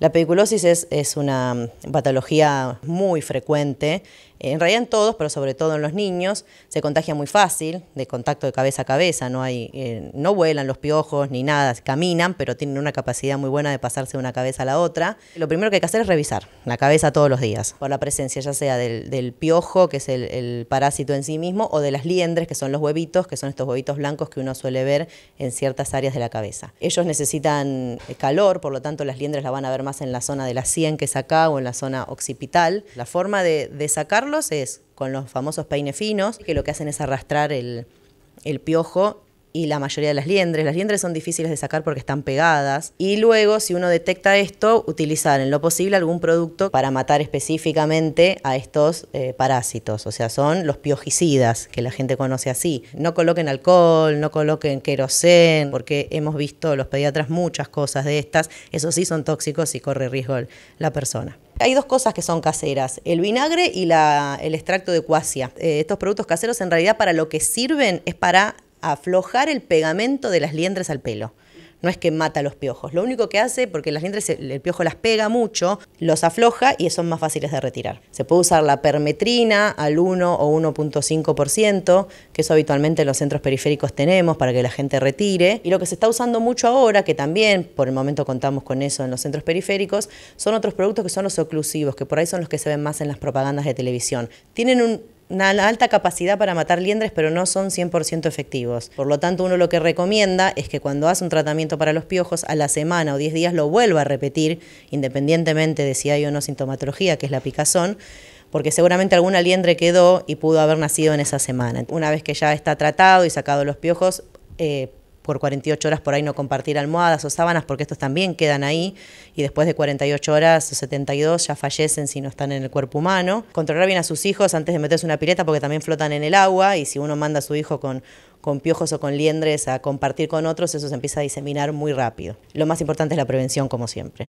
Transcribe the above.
La pediculosis es, es una patología muy frecuente en realidad en todos, pero sobre todo en los niños, se contagia muy fácil, de contacto de cabeza a cabeza, no, hay, eh, no vuelan los piojos ni nada, caminan, pero tienen una capacidad muy buena de pasarse de una cabeza a la otra. Lo primero que hay que hacer es revisar la cabeza todos los días, por la presencia ya sea del, piojo, que es el, parásito en sí mismo, o de las liendres, que son los huevitos, que son estos huevitos blancos que uno suele ver en ciertas áreas de la cabeza. Ellos necesitan eh, calor, por lo tanto las liendres las van a ver más en la zona de la sien, que es acá, o en la zona occipital. La forma de sacarlo es con los famosos peines finos, que lo que hacen es arrastrar el, piojo y la mayoría de las liendres. Las liendres son difíciles de sacar porque están pegadas. Y luego, si uno detecta esto, utilizar en lo posible algún producto para matar específicamente a estos eh, parásitos. O sea, son los piojicidas, que la gente conoce así. No coloquen alcohol, no coloquen querosén, porque hemos visto los pediatras muchas cosas de estas. Eso sí son tóxicos y corre riesgo la persona. Hay dos cosas que son caseras, el vinagre y la, el extracto de cuasia. Eh, estos productos caseros en realidad para lo que sirven es para aflojar el pegamento de las liendres al pelo. No es que mata los piojos. Lo único que hace, porque las liendres el piojo las pega mucho, los afloja y son más fáciles de retirar. Se puede usar la permetrina al 1 o 1.5%, que eso habitualmente en los centros periféricos tenemos para que la gente retire. Y lo que se está usando mucho ahora, que también por el momento contamos con eso en los centros periféricos, son otros productos que son los oclusivos, que por ahí son los que se ven más en las propagandas de televisión. Tienen un una alta capacidad para matar liendres, pero no son 100% efectivos. Por lo tanto, uno lo que recomienda es que cuando hace un tratamiento para los piojos, a la semana o 10 días lo vuelva a repetir, independientemente de si hay o no sintomatología, que es la picazón, porque seguramente alguna liendre quedó y pudo haber nacido en esa semana. Una vez que ya está tratado y sacado los piojos, eh, por 48 horas por ahí no compartir almohadas o sábanas, porque estos también quedan ahí y después de 48 horas o 72 ya fallecen si no están en el cuerpo humano. Controlar bien a sus hijos antes de meterse una pileta porque también flotan en el agua y si uno manda a su hijo con con piojos o con liendres a compartir con otros, eso se empieza a diseminar muy rápido. Lo más importante es la prevención, como siempre.